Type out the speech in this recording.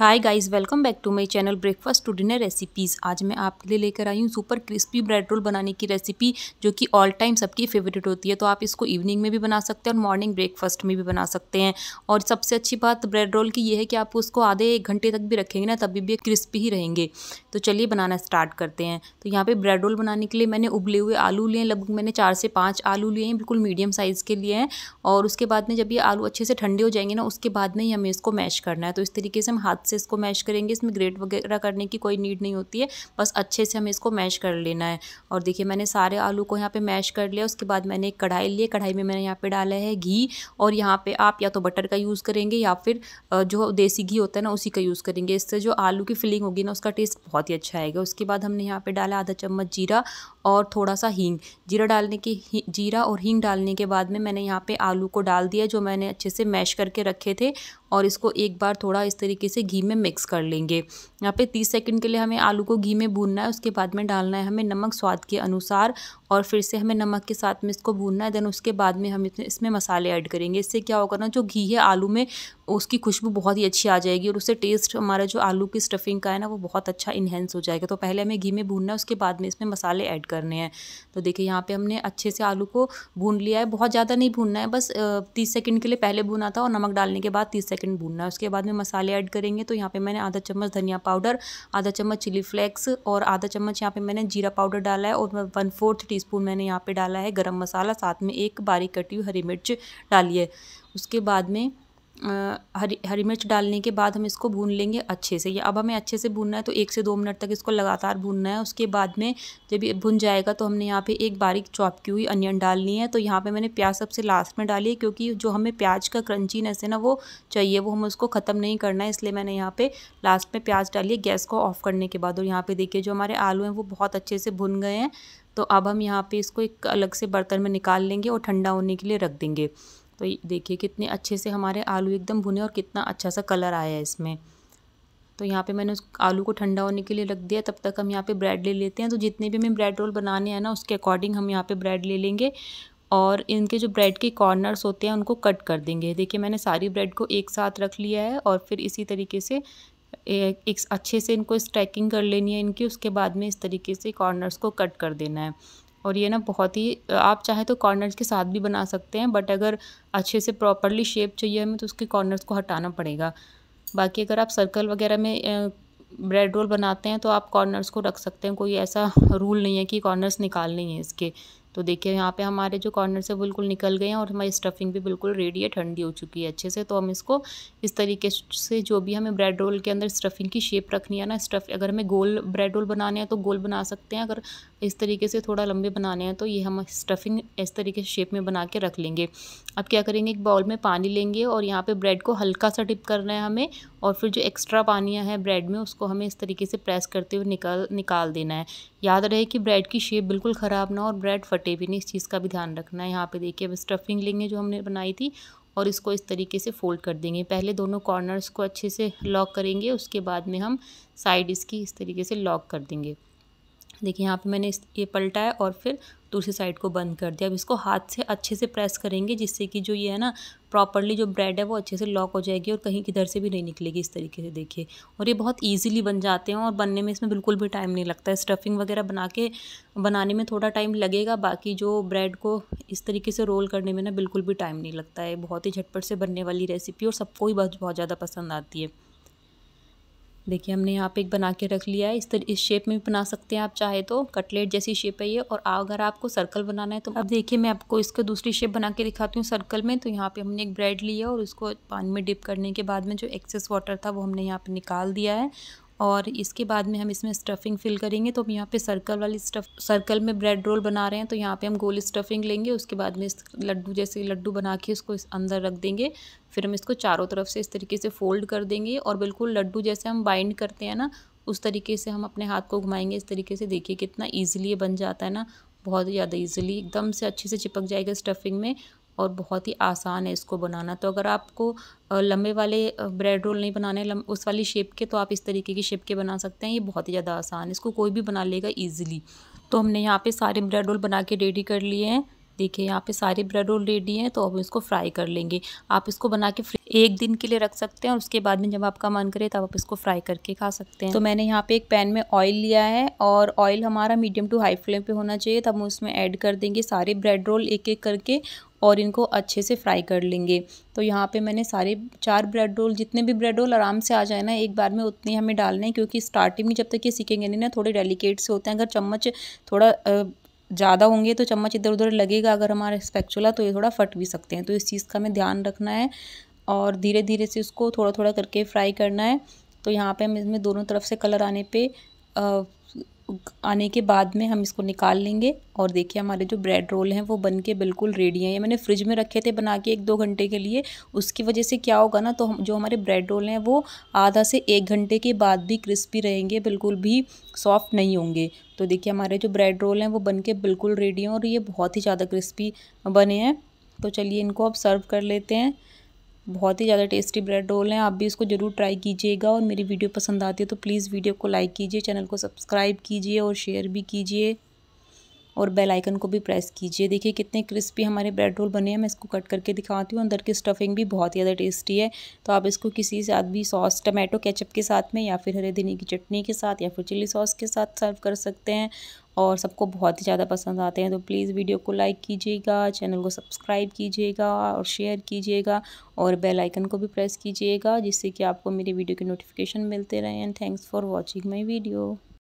hi guys welcome back to my channel breakfast to dinner recipes आज मैं आपके लिए लेकर आई हूँ सुपर क्रिस्पी ब्रेड रोल बनाने की रेसिपी जो कि ऑल टाइम सबकी फेवरेट होती है तो आप इसको इवनिंग में भी बना सकते हैं और मॉर्निंग ब्रेकफास्ट में भी बना सकते हैं और सबसे अच्छी बात ब्रेड रोल की ये है कि आप उसको आधे एक घंटे तक भी रखेंगे ना तभी भी क्रिस्पी ही रहेंगे तो चलिए बनाना स्टार्ट करते हैं तो यहाँ पर ब्रेड रोल बनाने के लिए मैंने उबले हुए आलू लिए हैं लगभग मैंने चार से पाँच आलू लिए हैं बिल्कुल मीडियम साइज़ के लिए हैं और उसके बाद में जब ये आलू अच्छे से ठंडे हो जाएंगे ना उसके बाद में ही हमें इसको मैश करना है तो इस तरीके से हम हाथ से इसको मैश करेंगे इसमें ग्रेट वगैरह करने की कोई नीड नहीं होती है बस अच्छे से हमें इसको मैश कर लेना है और देखिए मैंने सारे आलू को यहाँ पे मैश कर लिया उसके बाद मैंने एक कढ़ाई ली कढ़ाई में मैंने यहाँ पे डाला है घी और यहाँ पे आप या तो बटर का यूज़ करेंगे या फिर जो देसी घी होता है ना उसी का यूज़ करेंगे इससे जो आलू की फिलिंग होगी ना उसका टेस्ट बहुत ही अच्छा आएगा उसके बाद हमने यहाँ पर डाला आधा चम्मच जीरा और थोड़ा सा हींग जीरा डालने की जीरा और हींग डालने के बाद में मैंने यहाँ पे आलू को डाल दिया जो मैंने अच्छे से मैश करके रखे थे और इसको एक बार थोड़ा इस तरीके से घी में मिक्स कर लेंगे यहाँ पे तीस सेकंड के लिए हमें आलू को घी में भूनना है उसके बाद में डालना है हमें नमक स्वाद के अनुसार और फिर से हमें नमक के साथ में इसको भूनना है देन उसके बाद में हम इसमें मसाले ऐड करेंगे इससे क्या होगा ना जो घी है आलू में उसकी खुशबू बहुत ही अच्छी आ जाएगी और उससे टेस्ट हमारा जो आलू की स्टफिंग का है ना वो बहुत अच्छा इन्हेंस हो जाएगा तो पहले हमें घी में भूनना है उसके बाद में इसमें मसाले ऐड करने हैं तो देखिए यहाँ पर हमने अच्छे से आलू को भून लिया है बहुत ज़्यादा नहीं भूनना है बस तीस सेकंड के लिए पहले भूना था और नमक डालने के बाद तीस सेकेंड भूनना है उसके बाद में मसाले ऐड करेंगे तो यहाँ पर मैंने आधा चम्मच धनिया पाउडर आधा चम्मच चिली फ्लेक्स और आधा चम्मच यहाँ पर मैंने जीरा पाउडर डाला है और वन फोर्थ टी टीस्पून मैंने यहाँ पे डाला है गरम मसाला साथ में एक बारीक कटी हुई हरी मिर्च डाली है उसके बाद में आ, हरी हरी मिर्च डालने के बाद हम इसको भून लेंगे अच्छे से ये अब हमें अच्छे से भूनना है तो एक से दो मिनट तक इसको लगातार भूनना है उसके बाद में जब ये भुन जाएगा तो हमने यहाँ पे एक बारीक चॉप की हुई अनियन डालनी है तो यहाँ पे मैंने प्याज सबसे लास्ट में डाली है क्योंकि जो हमें प्याज का क्रंचीनेस है ना वो चाहिए वो हम उसको ख़त्म नहीं करना है इसलिए मैंने यहाँ पर लास्ट में प्याज डाली है गैस को ऑफ करने के बाद और यहाँ पर देखिए जो हमारे आलू हैं वो बहुत अच्छे से भुन गए हैं तो अब हम यहाँ पे इसको एक अलग से बर्तन में निकाल लेंगे और ठंडा होने के लिए रख देंगे तो देखिए कितने अच्छे से हमारे आलू एकदम भुने और कितना अच्छा सा कलर आया है इसमें तो यहाँ पे मैंने उस आलू को ठंडा होने के लिए रख दिया तब तक हम यहाँ पे ब्रेड ले लेते हैं तो जितने भी हमें ब्रेड रोल बनाने हैं ना उसके अकॉर्डिंग हम यहाँ पे ब्रेड ले लेंगे और इनके जो ब्रेड के कॉर्नर्स होते हैं उनको कट कर देंगे देखिए मैंने सारी ब्रेड को एक साथ रख लिया है और फिर इसी तरीके से एक, एक अच्छे से इनको स्ट्रैकिंग कर लेनी है इनकी उसके बाद में इस तरीके से कॉर्नर्स को कट कर देना है और ये ना बहुत ही आप चाहे तो कॉर्नर्स के साथ भी बना सकते हैं बट अगर अच्छे से प्रॉपरली शेप चाहिए हमें तो उसके कॉर्नर्स को हटाना पड़ेगा बाकी अगर आप सर्कल वगैरह में ब्रेड रोल बनाते हैं तो आप कॉर्नर्स को रख सकते हैं कोई ऐसा रूल नहीं है कि कॉर्नर्स निकालने हैं इसके तो देखिए यहाँ पे हमारे जो कॉर्नर से बिल्कुल निकल गए हैं और हमारी स्टफिंग भी बिल्कुल रेडी है ठंडी हो चुकी है अच्छे से तो हम इसको इस तरीके से जो भी हमें ब्रेड रोल के अंदर स्टफिंग की शेप रखनी है ना स्टफ अगर हमें गोल ब्रेड रोल बनाने हैं तो गोल बना सकते हैं अगर इस तरीके से थोड़ा लंबे बनाने हैं तो ये हम स्टफिंग इस तरीके से शेप में बना के रख लेंगे अब क्या करेंगे एक बाउल में पानी लेंगे और यहाँ पर ब्रेड को हल्का सा टिप करना है हमें और फिर जो एक्स्ट्रा पानी है ब्रेड में उसको हमें इस तरीके से प्रेस करते हुए निकाल निकाल देना है याद रहे कि ब्रेड की शेप बिल्कुल ख़राब ना और ब्रेड फट फटे भी नहीं इस चीज़ का भी ध्यान रखना है यहाँ पे देखिए अब स्टफिंग लेंगे जो हमने बनाई थी और इसको इस तरीके से फोल्ड कर देंगे पहले दोनों कॉर्नर्स को अच्छे से लॉक करेंगे उसके बाद में हम साइड इसकी इस तरीके से लॉक कर देंगे देखिए यहाँ पे मैंने इस ये पलटा है और फिर दूसरी साइड को बंद कर दिया अब इसको हाथ से अच्छे से प्रेस करेंगे जिससे कि जो ये है ना प्रॉपरली जो ब्रेड है वो अच्छे से लॉक हो जाएगी और कहीं किधर से भी नहीं निकलेगी इस तरीके से देखिए और ये बहुत ईजिली बन जाते हैं और बनने में इसमें बिल्कुल भी टाइम नहीं लगता है स्टफिंग वगैरह बना के बनाने में थोड़ा टाइम लगेगा बाकी जो ब्रेड को इस तरीके से रोल करने में ना बिल्कुल भी टाइम नहीं लगता है बहुत ही झटपट से बनने वाली रेसिपी और सबको ही बहुत ज़्यादा पसंद आती है देखिए हमने यहाँ पे एक बना के रख लिया है इस तरह इस शेप में भी बना सकते हैं आप चाहे तो कटलेट जैसी शेप है ये और अगर आपको सर्कल बनाना है तो अब देखिए मैं आपको इसका दूसरी शेप बना के दिखाती हूँ सर्कल में तो यहाँ पे हमने एक ब्रेड लिया और उसको पानी में डिप करने के बाद में जो एक्सेस वाटर था वो हमने यहाँ पर निकाल दिया है और इसके बाद में हम इसमें स्टफिंग फिल करेंगे तो हम यहाँ पे सर्कल वाली स्टफ सर्कल में ब्रेड रोल बना रहे हैं तो यहाँ पे हम गोल स्टफिंग लेंगे उसके बाद में इस लड्डू जैसे लड्डू बना के उसको इस अंदर रख देंगे फिर हम इसको चारों तरफ से इस तरीके से फोल्ड कर देंगे और बिल्कुल लड्डू जैसे हम बाइंड करते हैं ना उस तरीके से हम अपने हाथ को घुमाएंगे इस तरीके से देखिए कितना ईजिली बन जाता है ना बहुत ज़्यादा ईजिली एकदम से अच्छे से चिपक जाएगा स्टफिंग में और बहुत ही आसान है इसको बनाना तो अगर आपको लंबे वाले ब्रेड रोल नहीं बनाने उस वाली शेप के तो आप इस तरीके की शेप के बना सकते हैं ये बहुत ही ज़्यादा आसान है इसको कोई भी बना लेगा ईजिली तो हमने यहाँ पर सारे ब्रेड रोल बना के रेडी कर लिए हैं देखिए यहाँ पे सारे ब्रेड रोल रेडी हैं तो अब इसको फ्राई कर लेंगे आप इसको बना के एक दिन के लिए रख सकते हैं और उसके बाद में जब आपका मन करे तब आप इसको फ्राई करके खा सकते हैं तो मैंने यहाँ पे एक पैन में ऑयल लिया है और ऑयल हमारा मीडियम टू हाई फ्लेम पे होना चाहिए तब हम उसमें ऐड कर देंगे सारे ब्रेड रोल एक एक करके और इनको अच्छे से फ्राई कर लेंगे तो यहाँ पे मैंने सारे चार ब्रेड रोल जितने भी ब्रेड रोल आराम से आ जाए ना एक बार में उतने हमें डालने हैं क्योंकि स्टार्टिंग में जब तक ये सीखेंगे नहीं ना थोड़े डेलिकेट से होते हैं अगर चम्मच थोड़ा ज़्यादा होंगे तो चम्मच इधर उधर लगेगा अगर हमारा स्पैक्चुला तो ये थोड़ा फट भी सकते हैं तो इस चीज़ का हमें ध्यान रखना है और धीरे धीरे से उसको थोड़ा थोड़ा करके फ्राई करना है तो यहाँ पे हम इसमें दोनों तरफ से कलर आने पे आ, आने के बाद में हम इसको निकाल लेंगे और देखिए हमारे जो ब्रेड रोल हैं वो बन के बिल्कुल रेडी हैं ये मैंने फ्रिज में रखे थे बना के एक दो घंटे के लिए उसकी वजह से क्या होगा ना तो हम जो हमारे ब्रेड रोल हैं वो आधा से एक घंटे के बाद भी क्रिस्पी रहेंगे बिल्कुल भी सॉफ्ट नहीं होंगे तो देखिए हमारे जो ब्रेड रोल हैं वो बन के बिल्कुल रेडी हैं और ये बहुत ही ज़्यादा क्रिस्पी बने हैं तो चलिए इनको अब सर्व कर लेते हैं बहुत ही ज़्यादा टेस्टी ब्रेड रोल हैं आप भी इसको ज़रूर ट्राई कीजिएगा और मेरी वीडियो पसंद आती है तो प्लीज़ वीडियो को लाइक कीजिए चैनल को सब्सक्राइब कीजिए और शेयर भी कीजिए और बेल आइकन को भी प्रेस कीजिए देखिए कितने क्रिस्पी हमारे ब्रेड रोल बने हैं मैं इसको कट करके दिखाती हूँ अंदर की स्टफिंग भी बहुत ज़्यादा टेस्टी है तो आप इसको किसी साथ भी सॉस टमाटो केचप के साथ में या फिर हरे धनी की चटनी के साथ या फिर चिली सॉस के साथ सर्व कर सकते हैं और सबको बहुत ही ज़्यादा पसंद आते हैं तो प्लीज़ वीडियो को लाइक कीजिएगा चैनल को सब्सक्राइब कीजिएगा और शेयर कीजिएगा और बेल आइकन को भी प्रेस कीजिएगा जिससे कि आपको मेरी वीडियो की नोटिफिकेशन मिलते रहें and thanks for watching my video